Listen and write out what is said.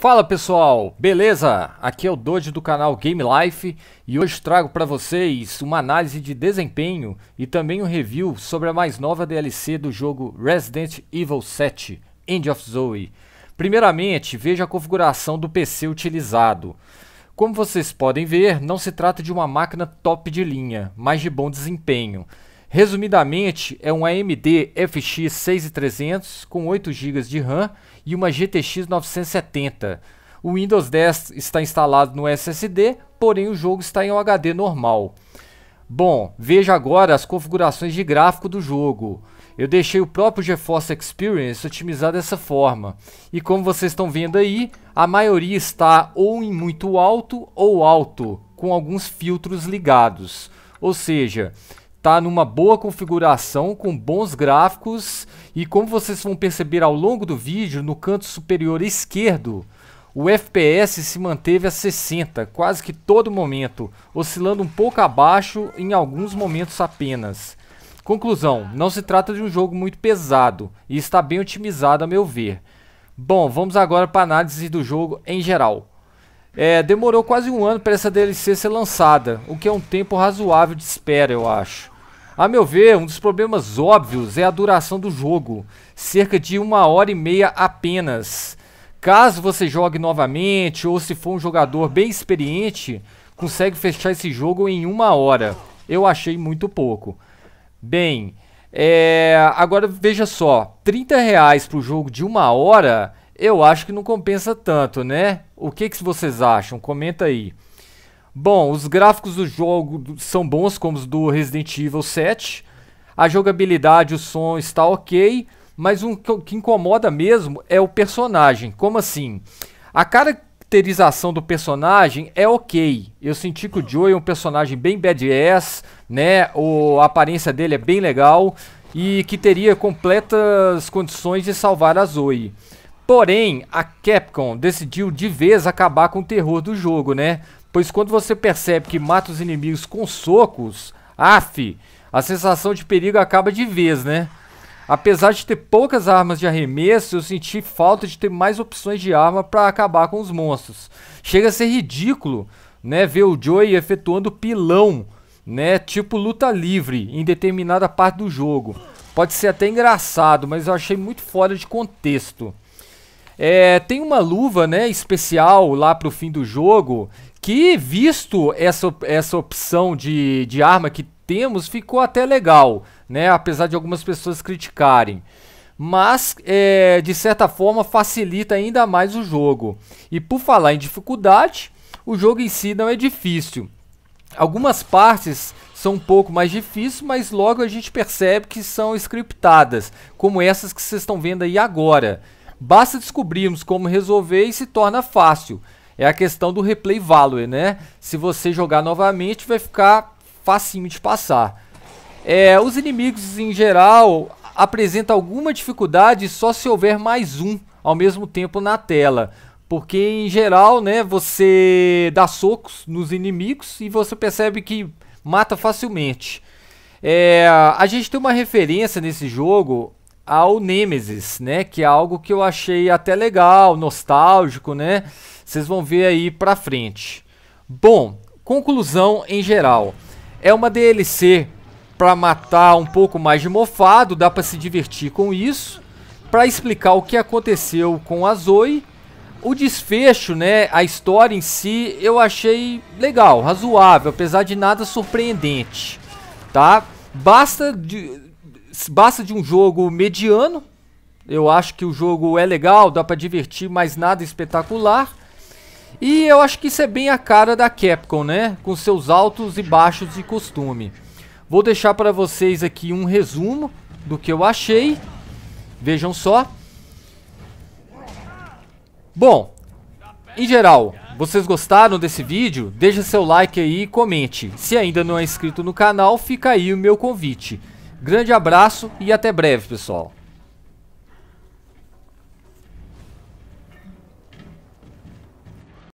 Fala pessoal, beleza? Aqui é o Doge do canal Game Life e hoje trago para vocês uma análise de desempenho e também um review sobre a mais nova DLC do jogo Resident Evil 7 End of Zoe. Primeiramente, veja a configuração do PC utilizado. Como vocês podem ver, não se trata de uma máquina top de linha, mas de bom desempenho. Resumidamente, é um AMD FX 6300 com 8 GB de RAM e uma GTX 970. O Windows 10 está instalado no SSD, porém o jogo está em um HD normal. Bom, veja agora as configurações de gráfico do jogo. Eu deixei o próprio GeForce Experience otimizado dessa forma. E como vocês estão vendo aí, a maioria está ou em muito alto ou alto, com alguns filtros ligados. Ou seja, está numa boa configuração, com bons gráficos e como vocês vão perceber ao longo do vídeo, no canto superior esquerdo, o FPS se manteve a 60 quase que todo momento, oscilando um pouco abaixo em alguns momentos apenas. Conclusão, não se trata de um jogo muito pesado e está bem otimizado a meu ver. Bom, vamos agora para a análise do jogo em geral. É, demorou quase um ano para essa DLC ser lançada, o que é um tempo razoável de espera, eu acho. A meu ver, um dos problemas óbvios é a duração do jogo, cerca de uma hora e meia apenas. Caso você jogue novamente ou se for um jogador bem experiente, consegue fechar esse jogo em uma hora. Eu achei muito pouco. Bem, é... agora veja só, 30 reais para o jogo de uma hora, eu acho que não compensa tanto, né? O que, que vocês acham? Comenta aí. Bom, os gráficos do jogo são bons, como os do Resident Evil 7. A jogabilidade, o som está ok, mas o um que incomoda mesmo é o personagem. Como assim? A caracterização do personagem é ok. Eu senti que o Joey é um personagem bem badass, né? O, a aparência dele é bem legal e que teria completas condições de salvar a Zoe. Porém, a Capcom decidiu de vez acabar com o terror do jogo, né? pois quando você percebe que mata os inimigos com socos, af, a sensação de perigo acaba de vez, né? Apesar de ter poucas armas de arremesso, eu senti falta de ter mais opções de arma para acabar com os monstros. Chega a ser ridículo, né, ver o Joey efetuando pilão, né, tipo luta livre em determinada parte do jogo. Pode ser até engraçado, mas eu achei muito fora de contexto. É, tem uma luva, né, especial lá pro fim do jogo que, visto essa, essa opção de, de arma que temos, ficou até legal, né? Apesar de algumas pessoas criticarem. Mas, é, de certa forma, facilita ainda mais o jogo. E por falar em dificuldade, o jogo em si não é difícil. Algumas partes são um pouco mais difíceis, mas logo a gente percebe que são scriptadas, como essas que vocês estão vendo aí agora. Basta descobrirmos como resolver e se torna fácil é a questão do replay value, né? Se você jogar novamente, vai ficar facinho de passar. É, os inimigos em geral apresentam alguma dificuldade só se houver mais um ao mesmo tempo na tela. Porque em geral, né, você dá socos nos inimigos e você percebe que mata facilmente. É, a gente tem uma referência nesse jogo ao Nemesis, né? Que é algo que eu achei até legal, nostálgico, né? Vocês vão ver aí pra frente. Bom, conclusão em geral. É uma DLC para matar um pouco mais de mofado, dá para se divertir com isso. Para explicar o que aconteceu com a Zoe, o desfecho, né, a história em si, eu achei legal, razoável, apesar de nada surpreendente, tá? Basta de, basta de um jogo mediano. Eu acho que o jogo é legal, dá para divertir, mas nada espetacular. E eu acho que isso é bem a cara da Capcom, né? Com seus altos e baixos de costume. Vou deixar para vocês aqui um resumo do que eu achei. Vejam só. Bom, em geral, vocês gostaram desse vídeo? Deixa seu like aí e comente. Se ainda não é inscrito no canal, fica aí o meu convite. Grande abraço e até breve, pessoal.